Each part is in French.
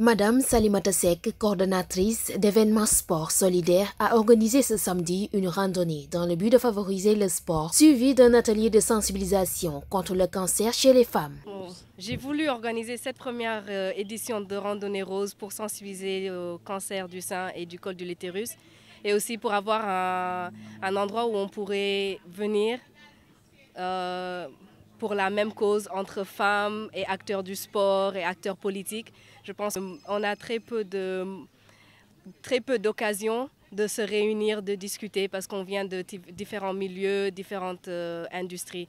Madame Salimata Sek, coordonnatrice d'événements sport solidaires, a organisé ce samedi une randonnée dans le but de favoriser le sport, suivi d'un atelier de sensibilisation contre le cancer chez les femmes. J'ai voulu organiser cette première euh, édition de randonnée rose pour sensibiliser au cancer du sein et du col de l'utérus et aussi pour avoir un endroit où on pourrait venir euh, pour la même cause entre femmes et acteurs du sport et acteurs politiques. Je pense qu'on a très peu de très peu d'occasions de se réunir, de discuter parce qu'on vient de différents milieux, différentes euh, industries.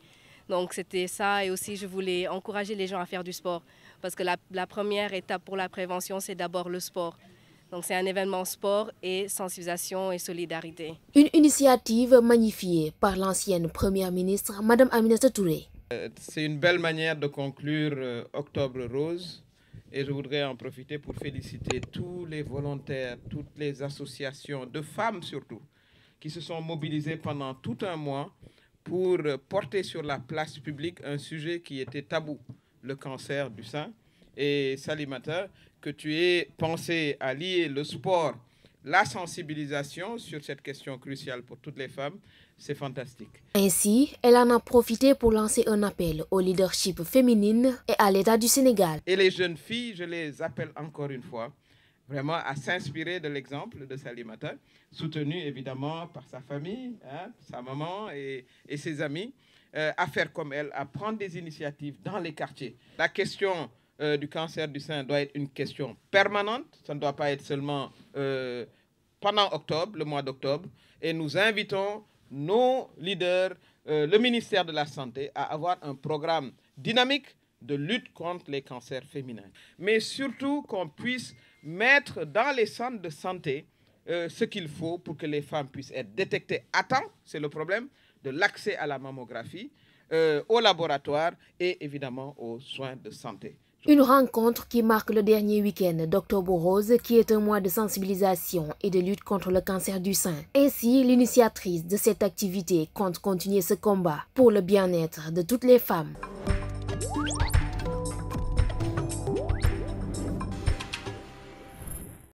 Donc c'était ça et aussi je voulais encourager les gens à faire du sport parce que la première étape pour la prévention c'est d'abord le sport. Donc c'est un événement sport et sensibilisation et solidarité. Une initiative magnifiée par l'ancienne Première ministre, Madame Aminata Touré. Euh, c'est une belle manière de conclure euh, Octobre Rose et je voudrais en profiter pour féliciter tous les volontaires, toutes les associations de femmes surtout, qui se sont mobilisées pendant tout un mois pour porter sur la place publique un sujet qui était tabou, le cancer du sein et Salimata, que tu aies pensé à lier le sport, la sensibilisation sur cette question cruciale pour toutes les femmes. C'est fantastique. Ainsi, elle en a profité pour lancer un appel au leadership féminine et à l'État du Sénégal. Et les jeunes filles, je les appelle encore une fois, vraiment à s'inspirer de l'exemple de Salimata, soutenue évidemment par sa famille, hein, sa maman et, ses amis, euh, à faire comme elle, à prendre des initiatives dans les quartiers. La question euh, du cancer du sein doit être une question permanente. Ça ne doit pas être seulement euh, pendant octobre, le mois d'octobre. Et nous invitons nos leaders, euh, le ministère de la Santé, à avoir un programme dynamique de lutte contre les cancers féminins. Mais surtout qu'on puisse mettre dans les centres de santé ce qu'il faut pour que les femmes puissent être détectées à temps, c'est le problème, de l'accès à la mammographie, au laboratoire et évidemment aux soins de santé. Une rencontre qui marque le dernier week-end d'Octobre Rose, qui est un mois de sensibilisation et de lutte contre le cancer du sein. Ainsi, l'initiatrice de cette activité compte continuer ce combat pour le bien-être de toutes les femmes.